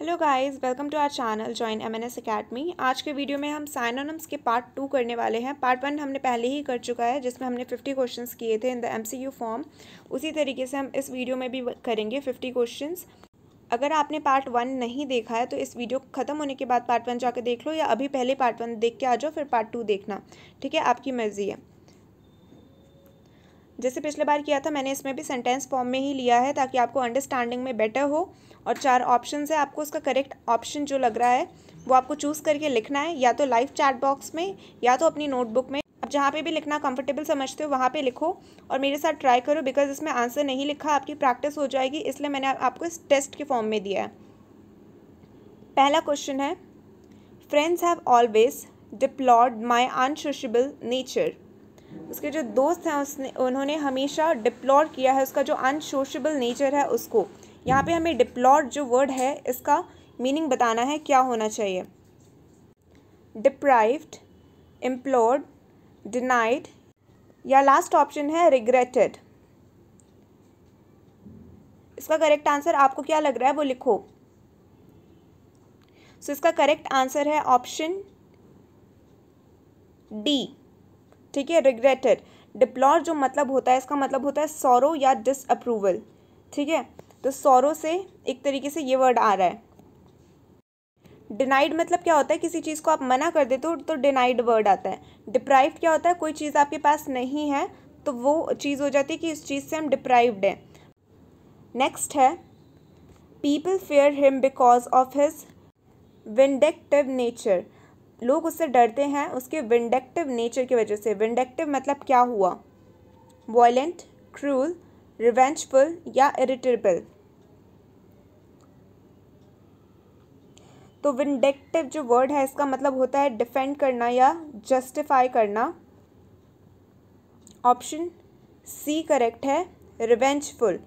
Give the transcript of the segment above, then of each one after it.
Hello guys welcome to our channel join MNS academy आज के video में हम साइनोनम्स के पार्ट टू करने वाले हैं पार्ट वन हमने पहले ही कर चुका है जिसमें हमने फिफ्टी क्वेश्चंस किए थे इन द एमसीयू फॉर्म उसी तरीके से हम इस वीडियो में भी करेंगे फिफ्टी क्वेश्चंस अगर आपने पार्ट वन नहीं देखा है तो इस वीडियो खत्म होने के बाद पार्ट वन जाकर देख लो या अभी पहले पार्ट वन देख के आ जाओ फिर पार्ट टू देखना ठीक है आपकी मर्ज़ी है जैसे पिछले बार किया था मैंने इसमें भी सेंटेंस फॉर्म में ही लिया है ताकि आपको अंडरस्टैंडिंग में बेटर हो और चार ऑप्शन है आपको उसका करेक्ट ऑप्शन जो लग रहा है वो आपको चूज़ करके लिखना है या तो लाइव चैट बॉक्स में या तो अपनी नोटबुक में आप जहाँ पे भी लिखना कंफर्टेबल समझते हो वहाँ पे लिखो और मेरे साथ ट्राई करो बिकॉज इसमें आंसर नहीं लिखा आपकी प्रैक्टिस हो जाएगी इसलिए मैंने आपको इस टेस्ट के फॉर्म में दिया है पहला क्वेश्चन है friends have always deplored my unsociable nature उसके जो दोस्त हैं उसने उन्होंने हमेशा डिप्लोर किया है उसका जो अनशोशेबल नेचर है उसको यहाँ पे हमें डिप्लोर जो वर्ड है इसका मीनिंग बताना है क्या होना चाहिए डिप्राइव्ड एम्प्लॉयड डिनाइड या लास्ट ऑप्शन है रिग्रेटेड इसका करेक्ट आंसर आपको क्या लग रहा है वो लिखो सो so, इसका करेक्ट आंसर है ऑप्शन डी ठीक है रिग्रेटेड डिप्लोर जो मतलब होता है इसका मतलब होता है सौरो या डिसअप्रूवल ठीक है तो सौरो से एक तरीके से ये वर्ड आ रहा है डिनाइड मतलब क्या होता है किसी चीज़ को आप मना कर देते हो तो डिनाइड वर्ड आता है डिप्राइव क्या होता है कोई चीज़ आपके पास नहीं है तो वो चीज़ हो जाती है कि इस चीज़ से हम डिप्राइव्ड हैं नेक्स्ट है people fear him because of his vindictive nature लोग उससे डरते हैं उसके विंडक्टिव नेचर की वजह से विंडक्टिव मतलब क्या हुआ वॉयलेंट क्रूल रिवेंजफुल या इरिटेबल तो विंडक्टिव जो वर्ड है इसका मतलब होता है डिफेंड करना या जस्टिफाई करना ऑप्शन सी करेक्ट है रिवेंजफुल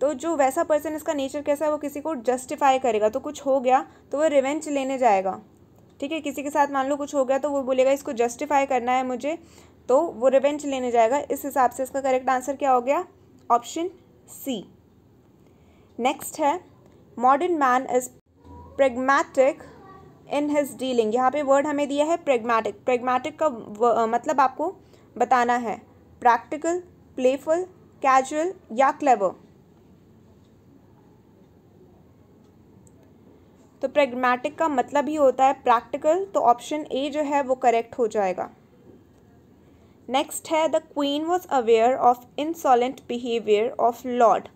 तो जो वैसा पर्सन इसका नेचर कैसा है वो किसी को जस्टिफाई करेगा तो कुछ हो गया तो वो रिवेंज लेने जाएगा ठीक है किसी के साथ मान लो कुछ हो गया तो वो बोलेगा इसको जस्टिफाई करना है मुझे तो वो रिवेंज लेने जाएगा इस हिसाब से इसका करेक्ट आंसर क्या हो गया ऑप्शन सी नेक्स्ट है modern man is pragmatic in his dealing यहाँ पे वर्ड हमें दिया है प्रेगमैटिक प्रेगमैटिक का व, मतलब आपको बताना है प्रैक्टिकल प्लेफुल कैजुअल या क्लेवर तो प्रेगमेटिक का मतलब ही होता है प्रैक्टिकल तो ऑप्शन ए जो है वो करेक्ट हो जाएगा नेक्स्ट है the queen was aware of insolent behaviour of lord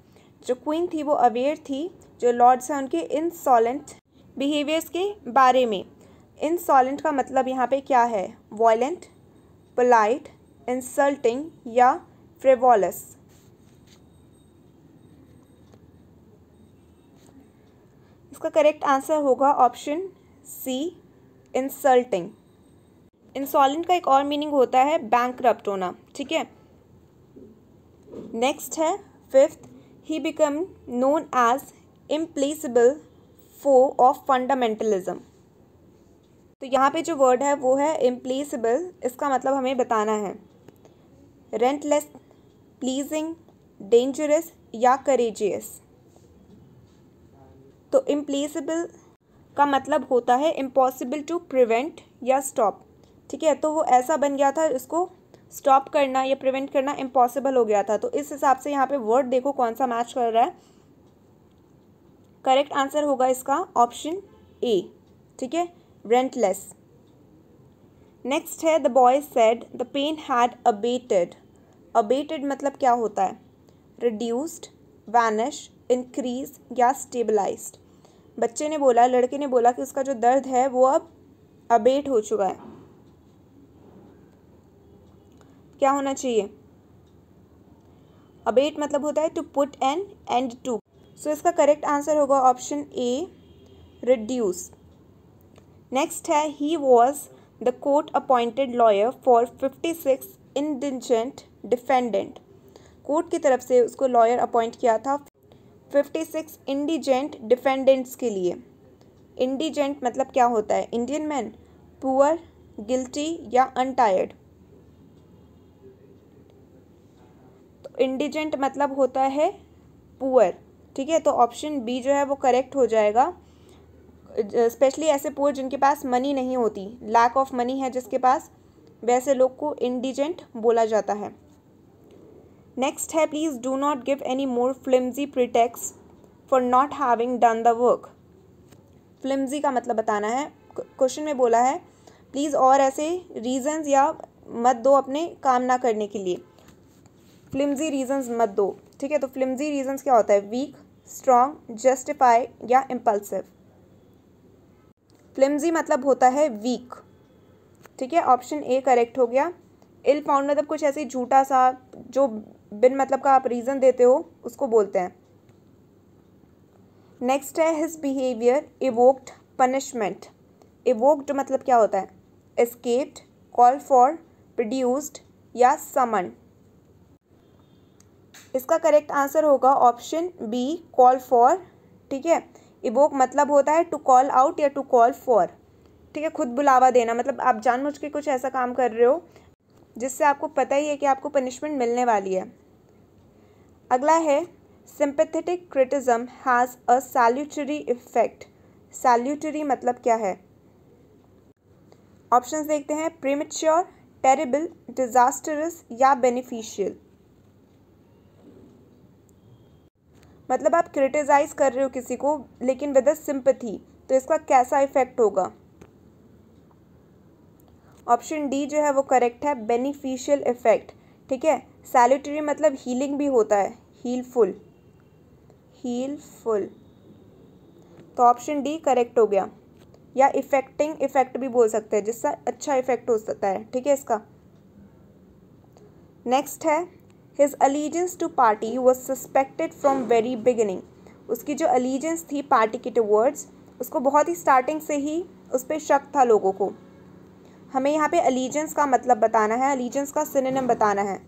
जो क्वीन थी वो अवेयर थी जो लॉर्ड्स हैं उनके इंसॉलेंट बिहेवियर्स के बारे में इंसॉलेंट का मतलब यहाँ पे क्या है वॉयलेंट पोलाइट इंसल्टिंग या फ्रेवॉलस इसका करेक्ट आंसर होगा ऑप्शन सी इंसल्टिंग इंसॉलेंट का एक और मीनिंग होता है बैंक होना ठीक है नेक्स्ट है fifth he become known as implacable foe of fundamentalism तो यहाँ पे जो वर्ड है वो है इम्प्लेसिबल इसका मतलब हमें बताना है रेंटलेस प्लीजिंग डेंजरस या करेजियस तो इम्प्लेसिबल का मतलब होता है इम्पॉसिबल टू प्रिवेंट या स्टॉप ठीक है तो वो ऐसा बन गया था इसको स्टॉप करना या प्रिवेंट करना इम्पॉसिबल हो गया था तो इस हिसाब से यहाँ पे वर्ड देखो कौन सा मैच कर रहा है करेक्ट आंसर होगा इसका ऑप्शन ए ठीक है रेंटलेस नेक्स्ट है the boy said the pain had abated abated मतलब क्या होता है रिड्यूस्ड वैनिश इंक्रीज या स्टेबलाइज बच्चे ने बोला लड़के ने बोला कि उसका जो दर्द है वो अब अबेट हो चुका है क्या होना चाहिए अबेट मतलब होता है to put an end to so इसका करेक्ट आंसर होगा ऑप्शन ए रिड्यूस नेक्स्ट है he was the court appointed lawyer for fifty six indigent defendant court की तरफ से उसको लॉयर अपॉइंट किया था फिफ्टी सिक्स इंडिजेंट डिफेंडेंट्स के लिए इंडिजेंट मतलब क्या होता है इंडियन मैन पुअर गिल्टी या अनटायर्ड तो इंडिजेंट मतलब होता है पुअर ठीक है तो ऑप्शन बी जो है वो करेक्ट हो जाएगा स्पेशली ऐसे पुअर जिनके पास मनी नहीं होती लैक ऑफ मनी है जिसके पास वैसे लोग को इंडिजेंट बोला जाता है नेक्स्ट है please do not give any more flimsy pretext for not having done the work flimsy का मतलब बताना है क्वेश्चन में बोला है प्लीज़ और ऐसे रीजंस या मत दो अपने काम ना करने के लिए फ्लिम्जी रीजंस मत दो ठीक है तो फ्लिम्जी रीजंस क्या होता है वीक स्ट्रॉन्ग जस्टिफाई या इम्पल्सिव फ्लिम्जी मतलब होता है वीक ठीक है ऑप्शन ए करेक्ट हो गया इल फाउंड मतलब कुछ ऐसे झूठा सा जो बिन मतलब का आप रीज़न देते हो उसको बोलते हैं नेक्स्ट है his behaviour evoked punishment evoked मतलब क्या होता है एस्केप्ड कॉल फॉर प्रोड्यूस्ड या समन इसका करेक्ट आंसर होगा ऑप्शन बी कॉल फॉर ठीक है इवोक मतलब होता है टू कॉल आउट या टू कॉल फॉर ठीक है खुद बुलावा देना मतलब आप जानबूझ के कुछ ऐसा काम कर रहे हो जिससे आपको पता ही है कि आपको पनिशमेंट मिलने वाली है अगला है sympathetic criticism has a salutary effect salutary मतलब क्या है ऑप्शंस देखते हैं प्रीमेच्योर टेरिबल डिज़ास्टरस या बेनिफिशियल मतलब आप क्रिटिसाइज़ कर रहे हो किसी को लेकिन विद अ सिंपथी तो इसका कैसा इफ़ेक्ट होगा ऑप्शन डी जो है वो करेक्ट है बेनिफिशियल इफेक्ट ठीक है सैल्यूटरी मतलब हीलिंग भी होता है हीलफुल हीलफुल तो ऑप्शन डी करेक्ट हो गया या इफेक्टिंग इफेक्ट भी बोल सकते हैं जिससे अच्छा इफेक्ट हो सकता है ठीक है इसका नेक्स्ट है his allegiance to party was suspected from very beginning उसकी जो अलीजेंस थी पार्टी के टू उसको बहुत ही स्टार्टिंग से ही उस पर शक था लोगों को हमें यहाँ पे अलीजेंस का मतलब बताना है अलीजेंस का सिनेम बताना है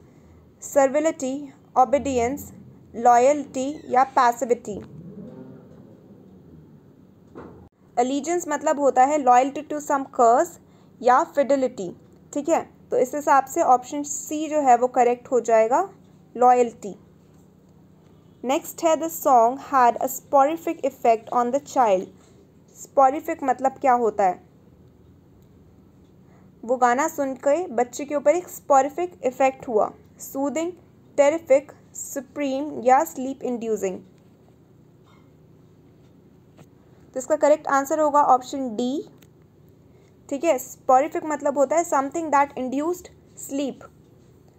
सर्विलिटी ओबिडियंस लॉयल्टी या पैसिविटी अलीजेंस मतलब होता है लॉयल्टी टू सम कर्स या फिडिलिटी ठीक है तो इस हिसाब से ऑप्शन सी जो है वो करेक्ट हो जाएगा लॉयल्टी नेक्स्ट है the song had a soporific effect on the child soporific मतलब क्या होता है वो गाना सुन के बच्चे के ऊपर एक स्पॉरिफिक इफ़ेक्ट हुआ सूदिंग टेरिफिक सुप्रीम या स्लीप इंड्यूजिंग तो इसका करेक्ट आंसर होगा ऑप्शन डी ठीक है स्पॉरिफिक मतलब होता है समथिंग दैट इंड्यूस्ड स्लीप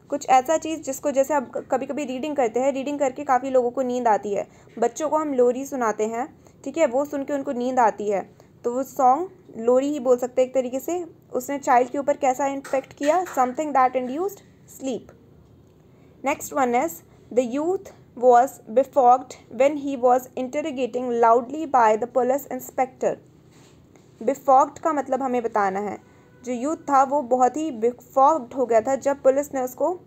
कुछ ऐसा चीज़ जिसको जैसे आप कभी कभी रीडिंग करते हैं रीडिंग करके काफ़ी लोगों को नींद आती है बच्चों को हम लोरी सुनाते हैं ठीक है वो सुन के उनको नींद आती है तो वो सॉन्ग लोरी ही बोल सकते हैं एक तरीके से उसने चाइल्ड के ऊपर कैसा इन्फेक्ट किया something that induced sleep next one is the youth was befogged when he was interrogating loudly by the police inspector befogged का मतलब हमें बताना है जो यूथ था वो बहुत ही बिफॉक्ड हो गया था जब पुलिस ने उसको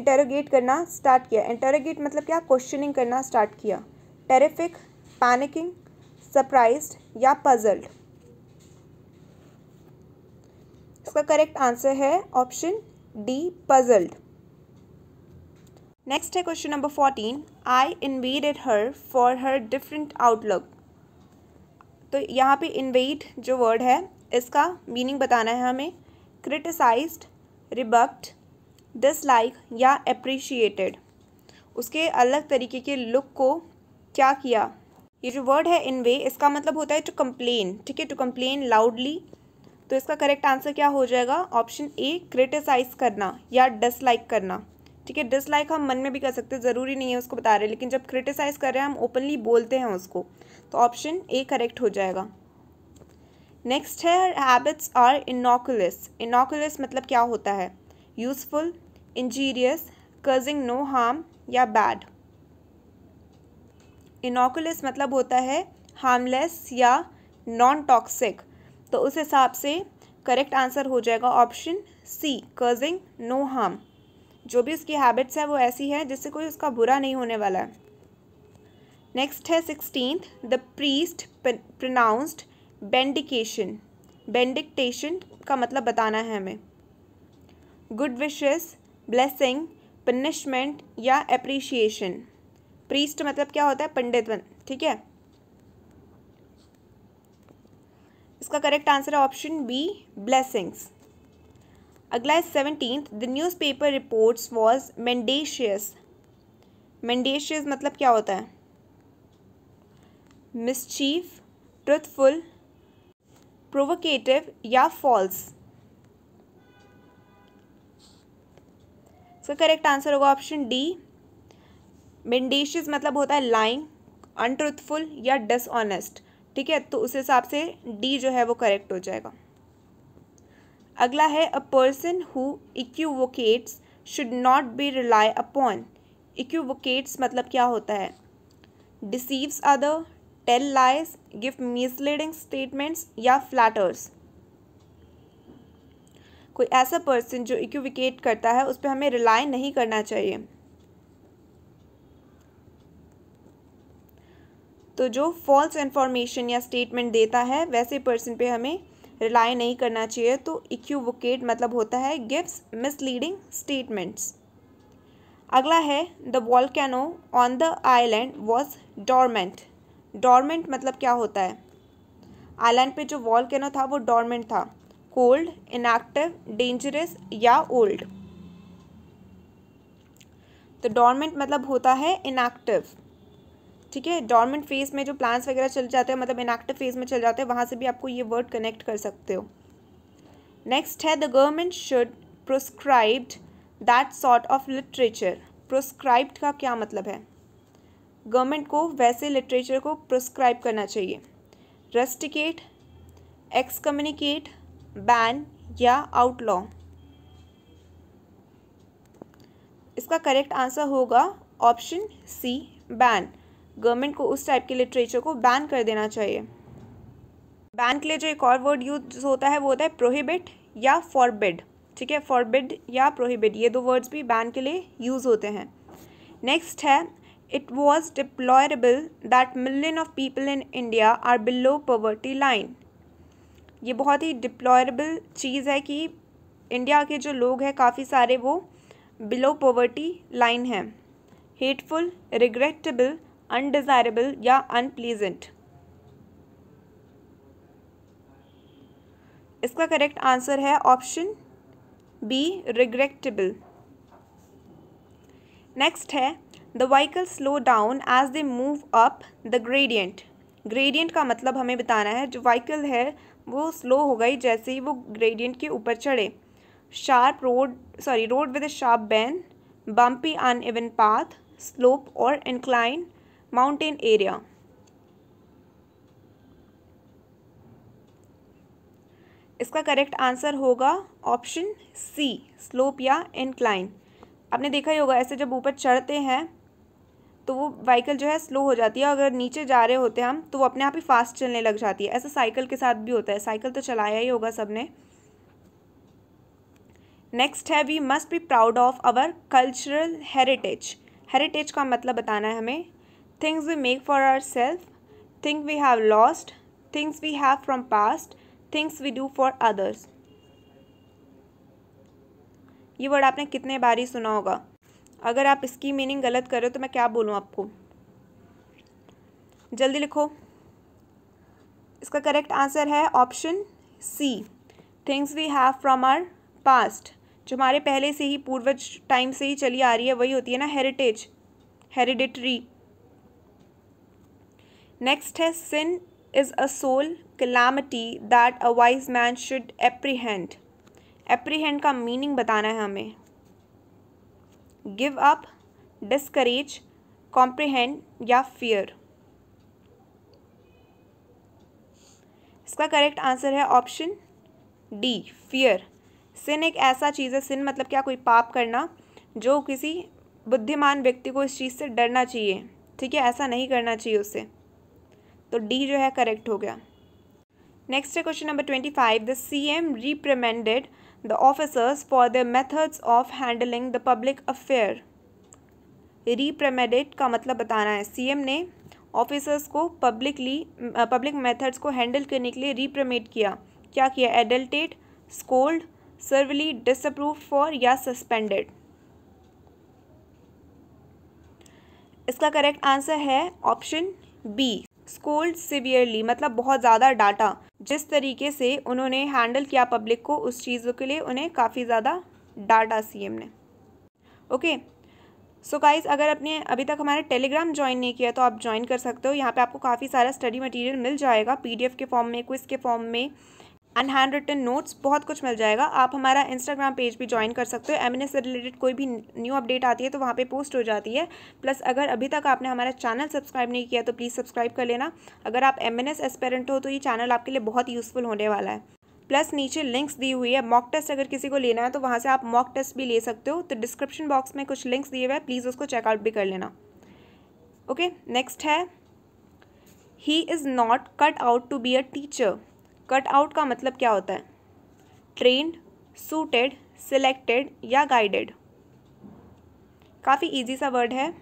इंटेरोगेट करना स्टार्ट किया इंटेरोगेट मतलब क्या क्वेश्चनिंग करना स्टार्ट किया टेरिफिक पैनिकिंग सरप्राइज या पजल्ड इसका करेक्ट आंसर है ऑप्शन डी पजल्ड नेक्स्ट है question number fourteen I invaded her for her different outlook तो यहाँ पे इन्वेड जो वर्ड है इसका मीनिंग बताना है हमें क्रिटिसाइज रिबक्ट डिसलाइक या अप्रिशिएटेड उसके अलग तरीके के लुक को क्या किया ये जो वर्ड है इन वे इसका मतलब होता है टू कंप्लेन ठीक है टू कंप्लेन लाउडली तो इसका करेक्ट आंसर क्या हो जाएगा ऑप्शन ए क्रिटिसाइज करना या डिसलाइक करना ठीक है डिसलाइक हम मन में भी कर सकते हैं ज़रूरी नहीं है उसको बता रहे लेकिन जब क्रिटिसाइज कर रहे हैं हम ओपनली बोलते हैं उसको तो ऑप्शन ए करेक्ट हो जाएगा नेक्स्ट है हैबिट्स आर इनोकुलस इनोकुलस मतलब क्या होता है useful injurious causing no harm या बैड इनोकुलस मतलब होता है हार्मलेस या नॉन टॉक्सिक तो उस हिसाब से करेक्ट आंसर हो जाएगा option C causing no harm जो भी उसकी हैबिट्स है वो ऐसी है जिससे कोई उसका बुरा नहीं होने वाला है नेक्स्ट है sixteenth the priest pronounced benediction benediction का मतलब बताना है हमें गुड विशेस ब्लेसिंग पनिशमेंट या अप्रिशिएशन प्रीस्ट मतलब क्या होता है पंडितवन ठीक है इसका करेक्ट आंसर है ऑप्शन बी ब्लेसिंग्स अगला है seventeen the newspaper report was mendacious mendacious मतलब क्या होता है मिसचीफ ट्रुथफुल प्रोवोकेटिव या फॉल्स इसका करेक्ट आंसर होगा ऑप्शन डी मेंडेशियस मतलब होता है लाइंग अनट्रुथफुल या डिसऑनेस्ट ठीक है तो उस हिसाब से डी जो है वो करेक्ट हो जाएगा अगला है a person who equivocates should not be rely upon equivocates मतलब क्या होता है deceives other tell lies give misleading statements या फ्लैटर्स कोई ऐसा पर्सन जो इक्यूविकेट करता है उस पर हमें रिलाई नहीं करना चाहिए तो जो फॉल्स इन्फॉर्मेशन या स्टेटमेंट देता है वैसे पर्सन पे हमें रिलाई नहीं करना चाहिए तो इक्यूवोकेट मतलब होता है गिव्स मिसलीडिंग स्टेटमेंट्स अगला है the canoe on the island was dormant dormant मतलब क्या होता है आइलैंड पे जो कैनो था वो डॉर्मेंट था कोल्ड इनएक्टिव डेंजरस या ओल्ड तो डॉर्मेंट मतलब होता है इनएक्टिव ठीक है डॉर्मेंट फेज में जो प्लान्स वगैरह चल जाते हैं मतलब इनएक्टिव फेज में चल जाते हैं वहाँ से भी आपको ये वर्ड कनेक्ट कर सकते हो नेक्स्ट है the government should proscribed that sort of literature proscribed का क्या मतलब है गवर्नमेंट को वैसे लिटरेचर को प्रोस्क्राइब करना चाहिए रेस्टिकेट एक्सकम्युनिकेट बैन या आउटलॉ इसका करेक्ट आंसर होगा ऑप्शन सी बैन गवर्नमेंट को उस टाइप के लिटरेचर को बैन कर देना चाहिए बैन के लिए जो एक और वर्ड यूज होता है वो होता है प्रोहिबिट या फॉरबिड ठीक है फॉरबिड या प्रोहिबिट ये दो वर्ड्स भी बैन के लिए यूज़ होते हैं नेक्स्ट है it was deplorable that million of people in India are below poverty line ये बहुत ही डिप्लॉयरेबल चीज़ है कि इंडिया के जो लोग हैं काफ़ी सारे वो बिलो पॉवर्टी लाइन हैं हेटफुल रिग्रेटेबल अनडिज़ायरेबल या अनप्लीजेंट इसका करेक्ट आंसर है ऑप्शन बी रिग्रेक्टेबल नेक्स्ट है the vehicle slow down as they move up the gradient gradient का मतलब हमें बताना है जो वाइकल है वो स्लो हो गई जैसे ही वो ग्रेडियंट के ऊपर चढ़े sharp road sorry road with a sharp bend bumpy uneven path slope और इंक्लाइन mountain area. इसका करेक्ट आंसर होगा ऑप्शन सी स्लोप या इंक्लाइन आपने देखा ही होगा ऐसे जब ऊपर चढ़ते हैं तो वो व्हीकल जो है स्लो हो जाती है अगर नीचे जा रहे होते हैं हम तो वो अपने आप ही फास्ट चलने लग जाती है ऐसा साइकिल के साथ भी होता है साइकिल तो चलाया ही होगा सबने नेक्स्ट है we must be proud of our cultural heritage heritage का मतलब बताना है हमें things we make for ourselves, things we have lost, things we have from past, things we do for others. ये वर्ड आपने कितने बार ही सुना होगा अगर आप इसकी मीनिंग गलत हो तो मैं क्या बोलूँ आपको जल्दी लिखो इसका करेक्ट आंसर है option C things we have from our past जो हमारे पहले से ही पूर्वज टाइम से ही चली आ रही है वही होती है ना हेरिटेज हेरिडिटरी नेक्स्ट है sin is a soul calamity that a wise man should apprehend apprehend का मीनिंग बताना है हमें गिव अप डिस्करेज कॉम्प्रिहेंड या फियर इसका करेक्ट आंसर है ऑप्शन डी फियर सिन एक ऐसा चीज़ है सिन मतलब क्या कोई पाप करना जो किसी बुद्धिमान व्यक्ति को इस चीज़ से डरना चाहिए ठीक है ऐसा नहीं करना चाहिए उसे तो डी जो है करेक्ट हो गया नेक्स्ट है question number twenty five the C M reprimanded the officers for the methods of handling the public affair reprimanded का मतलब बताना है सीएम ने ऑफिसर्स को पब्लिकली पब्लिक मेथड्स को हैंडल करने के लिए रिप्रमेट किया क्या किया एडल्टेड स्कोल्ड सर्वली डिसअप्रूव फॉर या सस्पेंडेड इसका करेक्ट आंसर है ऑप्शन बी स्कोल्ड सिवियरली मतलब बहुत ज़्यादा डांटा जिस तरीके से उन्होंने हैंडल किया पब्लिक को उस चीज़ों के लिए उन्हें काफ़ी ज़्यादा डांटा सी ने ओके सो गाइज अगर आपने अभी तक हमारे टेलीग्राम ज्वाइन नहीं किया तो आप ज्वाइन कर सकते हो यहाँ पे आपको काफ़ी सारा स्टडी मटेरियल मिल जाएगा पीडीएफ के फॉर्म में क्विज के फॉर्म में अनहैंड रिटन नोट्स बहुत कुछ मिल जाएगा आप हमारा इंस्टाग्राम पेज भी ज्वाइन कर सकते हो एम से रिलेटेड कोई भी न्यू अपडेट आती है तो वहाँ पे पोस्ट हो जाती है प्लस अगर अभी तक आपने हमारा चैनल सब्सक्राइब नहीं किया तो प्लीज़ सब्सक्राइब कर लेना अगर आप एम एन एस्पेरेंट हो तो ये चैनल आपके लिए बहुत यूज़फुल होने वाला है प्लस नीचे लिंक्स दी हुई है मॉक टेस्ट अगर किसी को लेना है तो वहाँ से आप मॉक टेस्ट भी ले सकते हो तो डिस्क्रिप्शन बॉक्स में कुछ लिंक्स दिए हुए हैं प्लीज़ उसको चेकआउट भी कर लेना ओके नेक्स्ट है he is not cut out to be a teacher cut out का मतलब क्या होता है ट्रेंड सूटेड सिलेक्टेड या गाइडेड काफ़ी इजी सा वर्ड है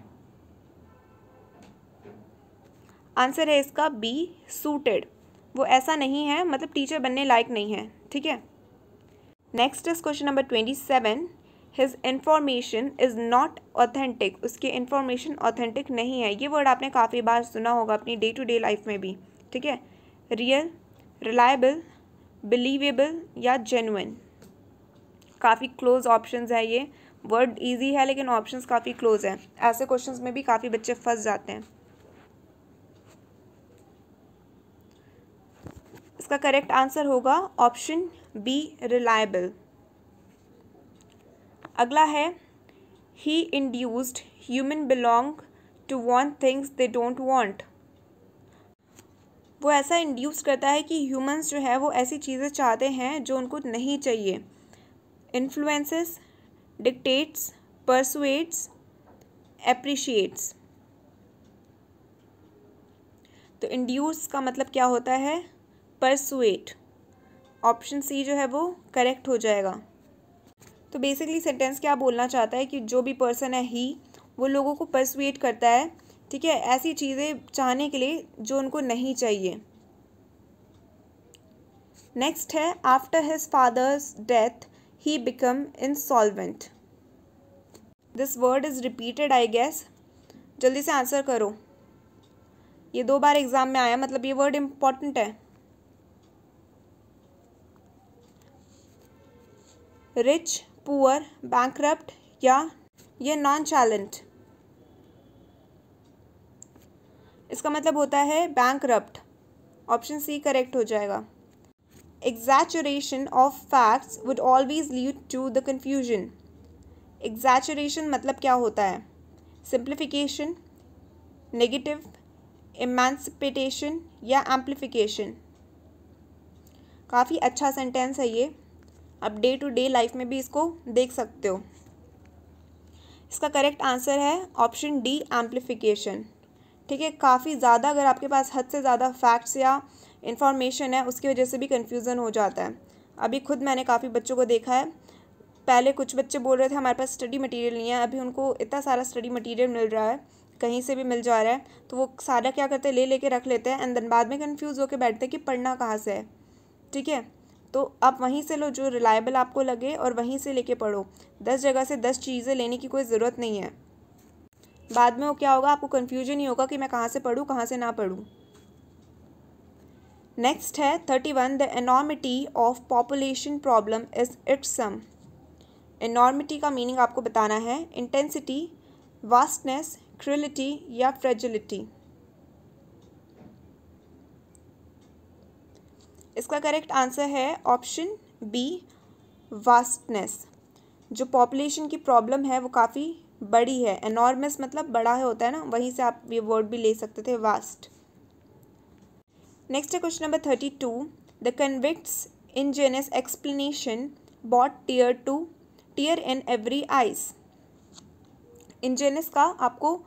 आंसर है इसका बी सूटेड वो ऐसा नहीं है मतलब टीचर बनने लायक नहीं है ठीक है next is question number twenty seven his information is not authentic उसकी इन्फॉर्मेशन ऑथेंटिक नहीं है ये वर्ड आपने काफ़ी बार सुना होगा अपनी डे टू डे लाइफ में भी ठीक है रियल रिलायबल बिलीवेबल या जेनुन काफ़ी क्लोज ऑप्शन है ये वर्ड ईजी है लेकिन ऑप्शन काफ़ी क्लोज हैं ऐसे क्वेश्चन में भी काफ़ी बच्चे फंस जाते हैं इसका करेक्ट आंसर होगा ऑप्शन बी रिलायबल अगला है he induced human belong to want things they don't want वो ऐसा इंड्यूस करता है कि ह्यूमंस जो है वो ऐसी चीज़ें चाहते हैं जो उनको नहीं चाहिए इन्फ्लुएंसेस डिक्टेट्स परसुएट्स एप्रिशिएट्स तो इंड्यूस का मतलब क्या होता है परसुएट ऑप्शन सी जो है वो करेक्ट हो जाएगा तो बेसिकली सेंटेंस क्या बोलना चाहता है कि जो भी पर्सन है ही वो लोगों को परसुएट करता है ठीक है ऐसी चीज़ें चाहने के लिए जो उनको नहीं चाहिए नेक्स्ट है after his father's death he become insolvent this word is repeated I guess जल्दी से आंसर करो ये दो बार एग्ज़ाम में आया मतलब ये वर्ड इम्पॉर्टेंट है रिच पुअर बैंक या ये नॉन चैलेंट इसका मतलब होता है बैंक ऑप्शन सी करेक्ट हो जाएगा exaggeration of facts would always lead to the confusion exaggeration मतलब क्या होता है सिंप्लीफिकेशन नेगेटिव एमानसिपेटेशन या एम्प्लीफिकेशन काफ़ी अच्छा सेंटेंस है ये आप डे टू डे लाइफ में भी इसको देख सकते हो इसका करेक्ट आंसर है ऑप्शन डी एम्प्लीफिकेशन ठीक है काफ़ी ज़्यादा अगर आपके पास हद से ज़्यादा फैक्ट्स या इन्फॉर्मेशन है उसकी वजह से भी कन्फ्यूज़न हो जाता है अभी खुद मैंने काफ़ी बच्चों को देखा है पहले कुछ बच्चे बोल रहे थे हमारे पास स्टडी मटेरियल नहीं है अभी उनको इतना सारा स्टडी मटेरियल मिल रहा है कहीं से भी मिल जा रहा है तो वो सारा क्या करते हैं ले लेके रख लेते हैं एंड देन बाद में कन्फ्यूज़ होकर बैठते हैं कि पढ़ना कहाँ से है ठीक है तो आप वहीं से लो जो रिलायबल आपको लगे और वहीं से लेके पढ़ो दस जगह से दस चीज़ें लेने की कोई ज़रूरत नहीं है बाद में वो क्या होगा आपको कन्फ्यूजन ही होगा कि मैं कहाँ से पढ़ूँ कहाँ से ना पढ़ूँ नेक्स्ट है thirty one the enormity of population problem is it some enormity का मीनिंग आपको बताना है इंटेंसिटी वास्टनेस क्रिलिटी या फ्रेजिलिटी इसका करेक्ट आंसर है ऑप्शन बी वास्टनेस जो पॉपुलेशन की प्रॉब्लम है वो काफ़ी बड़ी है एनॉर्मस मतलब बड़ा है होता है ना वहीं से आप ये वर्ड भी ले सकते थे वास्ट नेक्स्ट है question number thirty two the convicts ingenuous explanation bought tear to tear in every eyes ingenuous का आपको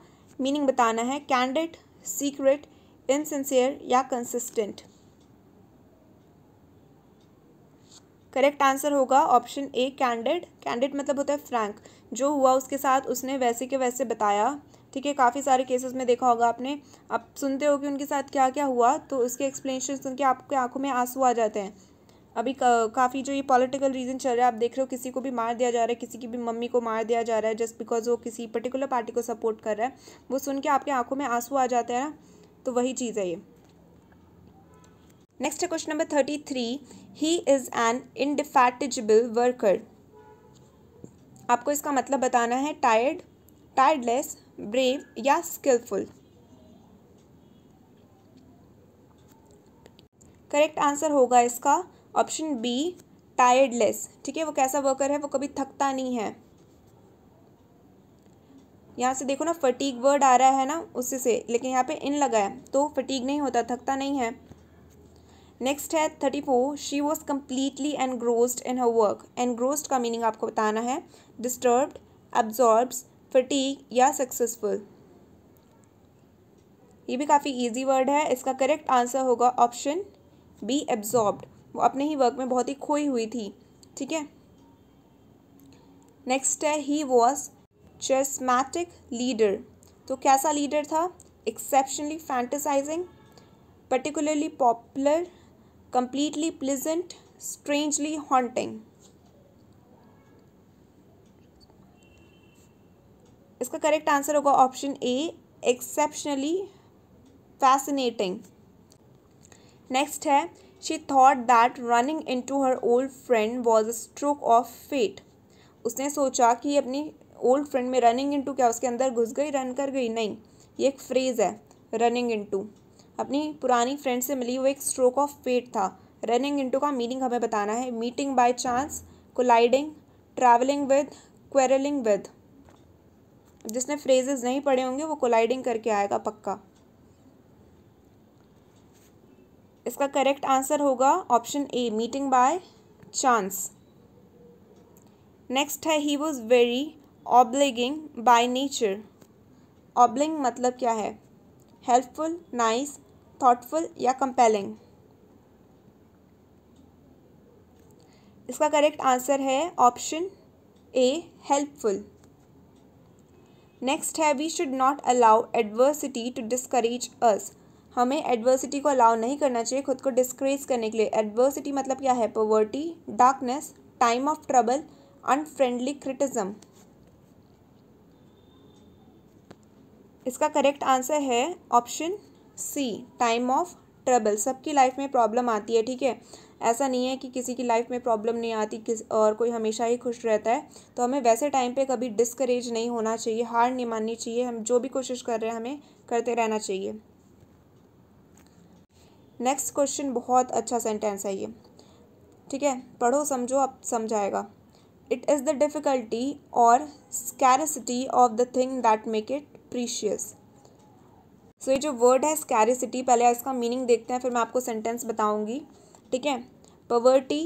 मीनिंग बताना है कैंडिड सीक्रेट इनसेंसियर या कंसिस्टेंट करेक्ट आंसर होगा ऑप्शन ए कैंडेड कैंडेड मतलब होता है फ्रैंक जो हुआ उसके साथ उसने वैसे के वैसे बताया ठीक है काफ़ी सारे केसेस में देखा होगा आपने आप सुनते हो कि उनके साथ क्या क्या हुआ तो उसके एक्सप्लेनेशन सुन के आपके आंखों में आंसू आ जाते हैं अभी का, काफ़ी जो ये पॉलिटिकल रीज़न चल रहा है आप देख रहे हो किसी को भी मार दिया जा रहा है किसी की भी मम्मी को मार दिया जा रहा है जस्ट बिकॉज वो किसी पर्टिकुलर पार्टी को सपोर्ट कर रहा है वो सुन के आपके आंखों में आंसू आ जाते हैं ना तो वही चीज़ है ये नेक्स्ट है question number thirty three he is an indefatigable worker आपको इसका मतलब बताना है टायर्ड टायर्डलेस ब्रेव या स्किलफुल करेक्ट आंसर होगा इसका ऑप्शन बी टायर्डलेस ठीक है वो कैसा वर्कर है वो कभी थकता नहीं है यहाँ से देखो ना फटीक वर्ड आ रहा है ना उससे से लेकिन यहाँ पे इन लगा है तो फटीक नहीं होता थकता नहीं है नेक्स्ट है thirty four she was completely engrossed in her work engrossed का मीनिंग आपको बताना है डिस्टर्ब्ड एब्जॉर्ब्स फटीक या सक्सेसफुल ये भी काफ़ी इजी वर्ड है इसका करेक्ट आंसर होगा ऑप्शन बी एब्जॉर्ब्ड वो अपने ही वर्क में बहुत ही खोई हुई थी ठीक है नेक्स्ट है ही वॉज चेस्मैटिक लीडर तो कैसा लीडर था exceptionally fantasizing particularly popular completely pleasant, strangely haunting. इसका करेक्ट आंसर होगा option A exceptionally fascinating next है she thought that running into her old friend was a stroke of fate उसने सोचा कि अपनी ओल्ड फ्रेंड में running into क्या उसके अंदर घुस गई रन कर गई नहीं ये एक फ्रेज़ है रनिंग इन टू अपनी पुरानी फ्रेंड से मिली वो एक स्ट्रोक ऑफ फेट था रनिंग इंटू का मीनिंग हमें बताना है meeting by chance colliding travelling with quarrelling with जिसने फ्रेजेस नहीं पढ़े होंगे वो कोलाइडिंग करके आएगा पक्का इसका करेक्ट आंसर होगा option A meeting by chance next है he was very obliging by nature obliging मतलब क्या है हेल्पफुल नाइस थॉटफुल या कंपेलिंग इसका करेक्ट आंसर है ऑप्शन ए हेल्पफुल नेक्स्ट है we should not allow adversity to discourage us हमें adversity को अलाउ नहीं करना चाहिए खुद को डिस्करेज करने के लिए एडवर्सिटी मतलब क्या है poverty darkness time of trouble unfriendly criticism इसका करेक्ट आंसर है option C time of trouble सबकी लाइफ में प्रॉब्लम आती है ठीक है ऐसा नहीं है कि किसी की लाइफ में प्रॉब्लम नहीं आती किस और कोई हमेशा ही खुश रहता है तो हमें वैसे टाइम पे कभी डिस्करेज नहीं होना चाहिए हार नहीं माननी चाहिए हम जो भी कोशिश कर रहे हैं हमें करते रहना चाहिए नेक्स्ट क्वेश्चन बहुत अच्छा सेंटेंस है ये ठीक है पढ़ो समझो अब समझाएगा इट इज़ द डिफ़िकल्टी और scarcity of the thing that make it precious so ये जो वर्ड है स्कैरिसिटी पहले इसका मीनिंग देखते हैं फिर मैं आपको सेंटेंस बताऊंगी ठीक है पवर्टी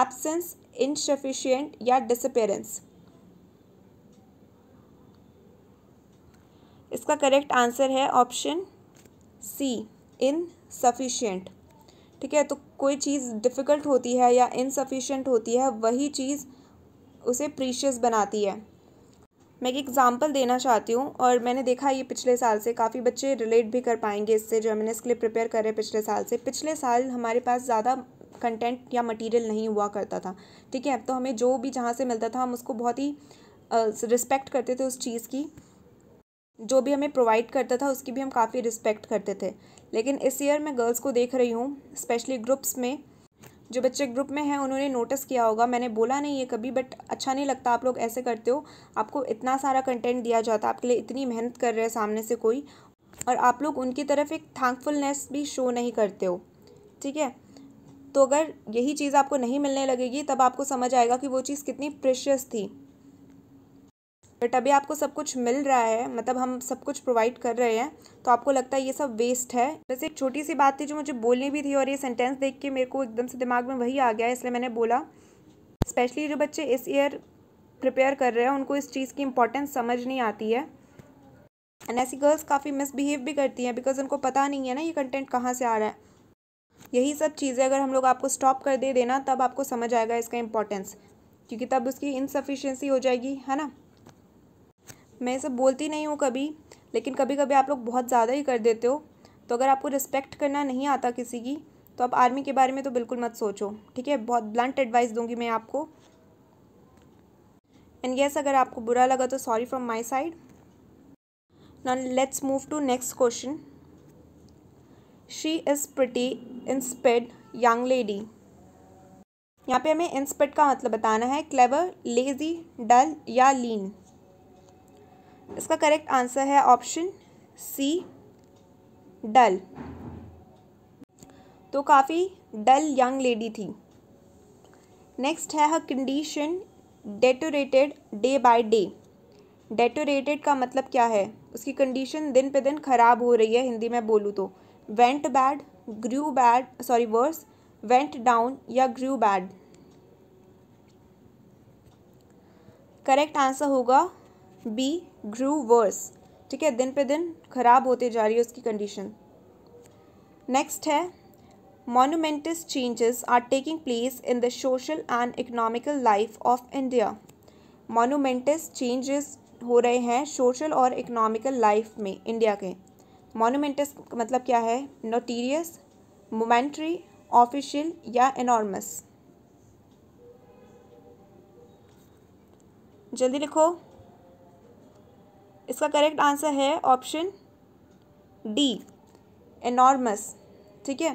एब्सेंस इनसफिशियंट या डिसअपेयरेंस इसका करेक्ट आंसर है ऑप्शन सी इनसफिशियंट ठीक है तो कोई चीज़ डिफ़िकल्ट होती है या इनसफिशियंट होती है वही चीज़ उसे प्रीशियस बनाती है मैं एक एग्ज़ाम्पल देना चाहती हूँ और मैंने देखा ये पिछले साल से काफ़ी बच्चे रिलेट भी कर पाएंगे इससे जो हमने इसके लिए प्रिपेयर कर रहे पिछले साल से पिछले साल हमारे पास ज़्यादा कंटेंट या मटेरियल नहीं हुआ करता था ठीक है अब तो हमें जो भी जहाँ से मिलता था हम उसको बहुत ही रिस्पेक्ट करते थे उस चीज़ की जो भी हमें प्रोवाइड करता था उसकी भी हम काफ़ी रिस्पेक्ट करते थे लेकिन इस ईयर मैं गर्ल्स को देख रही हूँ स्पेशली ग्रुप्स में जो बच्चे ग्रुप में हैं उन्होंने नोटिस किया होगा मैंने बोला नहीं है कभी बट अच्छा नहीं लगता आप लोग ऐसे करते हो आपको इतना सारा कंटेंट दिया जाता है आपके लिए इतनी मेहनत कर रहे हैं सामने से कोई और आप लोग उनकी तरफ एक थैंकफुलनेस भी शो नहीं करते हो ठीक है तो अगर यही चीज़ आपको नहीं मिलने लगेगी तब आपको समझ आएगा कि वो चीज़ कितनी प्रेशियस थी बट अभी आपको सब कुछ मिल रहा है मतलब हम सब कुछ प्रोवाइड कर रहे हैं तो आपको लगता है ये सब वेस्ट है वैसे एक छोटी सी बात थी जो मुझे बोलनी भी थी और ये सेंटेंस देख के मेरे को एकदम से दिमाग में वही आ गया इसलिए मैंने बोला स्पेशली जो बच्चे इस ईयर प्रिपेयर कर रहे हैं उनको इस चीज़ की इंपॉर्टेंस समझ नहीं आती है एंड ऐसी गर्ल्स काफ़ी मिसबिहेव भी करती हैं बिकॉज उनको पता नहीं है ना ये कंटेंट कहाँ से आ रहा है यही सब चीज़ें अगर हम लोग आपको स्टॉप कर दे देना तब आपको समझ आएगा इसका इम्पोर्टेंस क्योंकि तब उसकी इनसफिशेंसी हो जाएगी है ना मैं ये सब बोलती नहीं हूँ कभी लेकिन कभी कभी आप लोग बहुत ज़्यादा ही कर देते हो तो अगर आपको रिस्पेक्ट करना नहीं आता किसी की तो आप आर्मी के बारे में तो बिल्कुल मत सोचो ठीक है बहुत ब्लंट एडवाइस दूंगी मैं आपको एंड येस अगर आपको बुरा लगा तो sorry from my side now let's move to next question she is pretty insped young lady यहाँ पे हमें इंस्पेक्ट का मतलब बताना है क्लेवर लेजी डल या लीन इसका करेक्ट आंसर है ऑप्शन सी डल तो काफ़ी डल यंग लेडी थी नेक्स्ट है her condition deteriorated day by day deteriorated का मतलब क्या है उसकी कंडीशन दिन पे दिन ख़राब हो रही है हिंदी में बोलूँ तो went bad grew bad sorry worse went down या ग्रू बैड करेक्ट आंसर होगा बी ग्रू वर्स ठीक है दिन पे दिन ख़राब होते जा रही है उसकी कंडीशन नेक्स्ट है monumental changes are taking place in the social and economical life of India monumental changes हो रहे हैं सोशल और इकोनॉमिकल लाइफ में इंडिया के मोनूमेंटस मतलब क्या है नोटीरियस मोमेंट्री ऑफिशियल या इनॉर्मस जल्दी लिखो इसका करेक्ट आंसर है ऑप्शन डी एनॉर्मस ठीक है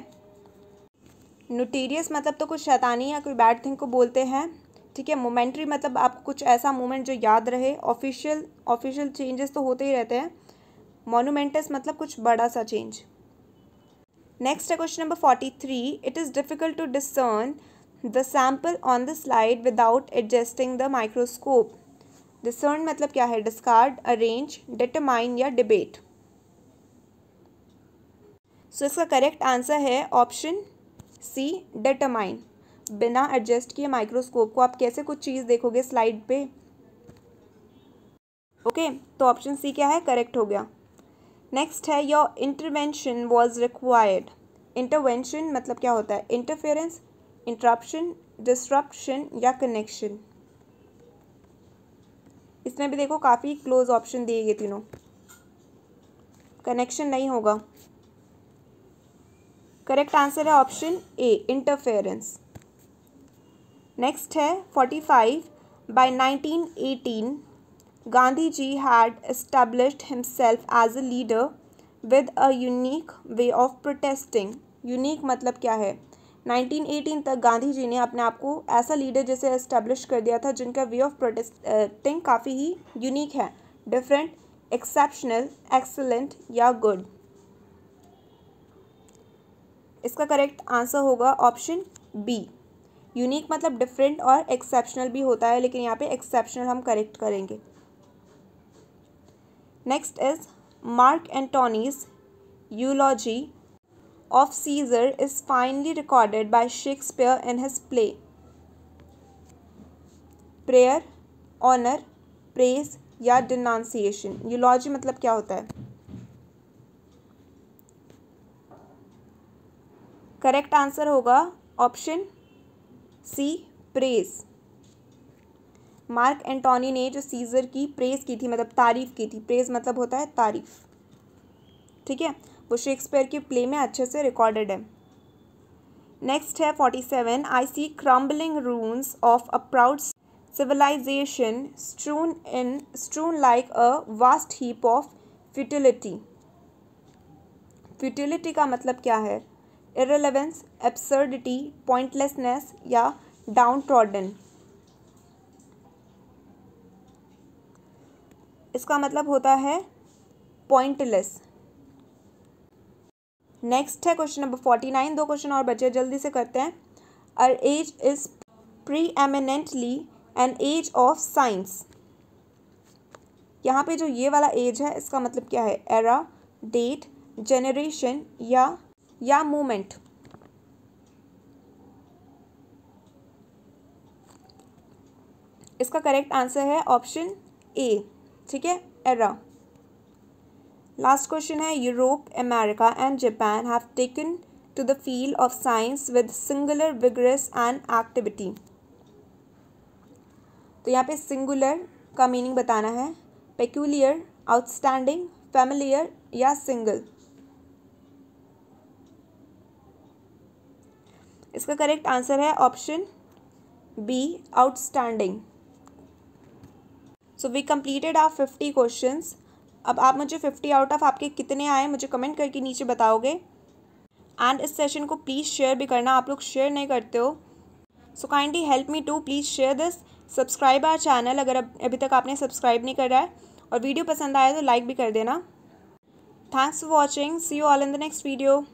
न्यूटीरियस मतलब तो कुछ शैतानी या कोई बैड थिंग को बोलते हैं ठीक है मोमेंट्री मतलब आपको कुछ ऐसा मोमेंट जो याद रहे ऑफिशियल ऑफिशियल चेंजेस तो होते ही रहते हैं मोनूमेंटस मतलब कुछ बड़ा सा चेंज नेक्स्ट है question number forty three it is difficult to discern the sample on the slide without adjusting the microscope discern मतलब क्या है डिस्कार्ड अरेंज डिटरमाइन या डिबेट सो इसका करेक्ट आंसर है ऑप्शन सी डिटरमाइन बिना adjust किए microscope को आप कैसे कुछ चीज़ देखोगे स्लाइड पे ओके okay, तो ऑप्शन सी क्या है करेक्ट हो गया नेक्स्ट है your intervention was required intervention मतलब क्या होता है इंटरफेरेंस इंटरप्शन डिस्ट्रप्शन या कनेक्शन इसमें भी देखो काफ़ी क्लोज ऑप्शन दिए गए तीनों कनेक्शन नहीं होगा करेक्ट आंसर है ऑप्शन ए इंटरफेरेंस नेक्स्ट है forty five by nineteen eighteen Gandhi ji had established himself as a leader with a unique way of protesting unique मतलब क्या है 1918 तक गांधी जी ने अपने आप को ऐसा लीडर जैसे एस्टेब्लिश कर दिया था जिनका वे ऑफ प्रोटेस्टिंग काफ़ी ही यूनिक है डिफरेंट एक्सेप्शनल एक्सेलेंट या गुड इसका करेक्ट आंसर होगा ऑप्शन बी यूनिक मतलब डिफरेंट और एक्सेप्शनल भी होता है लेकिन यहाँ पे एक्सेप्शनल हम करेक्ट करेंगे next is Mark Antony's eulogy of Caesar is finely recorded by Shakespeare in his play prayer honour praise या डिनाउंसिएशन यूलॉजी मतलब क्या होता है करेक्ट आंसर होगा option C praise Mark Antony ने जो सीजर की प्रेज की थी मतलब तारीफ की थी प्रेज मतलब होता है तारीफ ठीक है वो शेक्सपियर के प्ले में अच्छे से रिकॉर्डेड है नेक्स्ट है forty seven I see crumbling rooms of a proud civilization strewn in strewn like a vast heap of futility futility का मतलब क्या है इरेलेवेंस एब्सर्डिटी पॉइंटलेसनेस या डाउन ट्रॉडन इसका मतलब होता है पॉइंटलेस नेक्स्ट है क्वेश्चन नंबर फोर्टी नाइन दो क्वेश्चन और बचे जल्दी से करते हैं our age is preeminently an age of science यहाँ पे जो ये वाला एज है इसका मतलब क्या है एरा डेट जेनरेशन या या मोमेंट इसका करेक्ट आंसर है ऑप्शन ए ठीक है एरा लास्ट क्वेश्चन है Europe America and Japan have taken to the field of science with singular vigorous and activity तो यहाँ पे सिंगुलर का मीनिंग बताना है पेक्यूलियर आउटस्टैंडिंग फैमिलियर या सिंगल इसका करेक्ट आंसर है option B outstanding so we completed our fifty questions अब आप मुझे फिफ्टी आउट ऑफ आपके कितने आए मुझे कमेंट करके नीचे बताओगे एंड इस सेशन को प्लीज़ शेयर भी करना आप लोग शेयर नहीं करते हो so kindly help me to please share this subscribe our channel अगर अभी तक आपने सब्सक्राइब नहीं करा है और वीडियो पसंद आया तो लाइक भी कर देना thanks for watching see you all in the next video